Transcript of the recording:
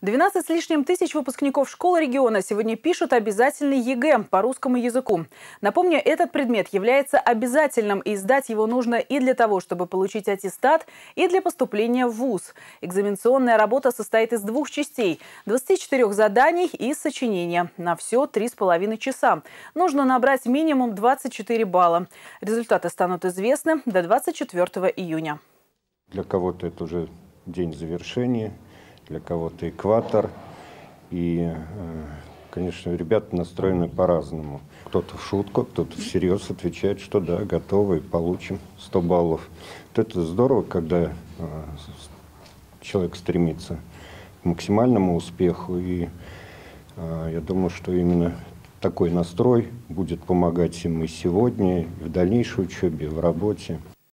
12 с лишним тысяч выпускников школы региона сегодня пишут обязательный ЕГЭ по русскому языку. Напомню, этот предмет является обязательным, и сдать его нужно и для того, чтобы получить аттестат, и для поступления в ВУЗ. Экзаменационная работа состоит из двух частей – 24 заданий и сочинения на все 3,5 часа. Нужно набрать минимум 24 балла. Результаты станут известны до 24 июня. Для кого-то это уже день завершения – для кого-то экватор. И, э, конечно, ребята настроены по-разному. Кто-то в шутку, кто-то всерьез отвечает, что да, готовы, получим 100 баллов. Вот это здорово, когда э, человек стремится к максимальному успеху. И э, я думаю, что именно такой настрой будет помогать им и сегодня, и в дальнейшей учебе, и в работе.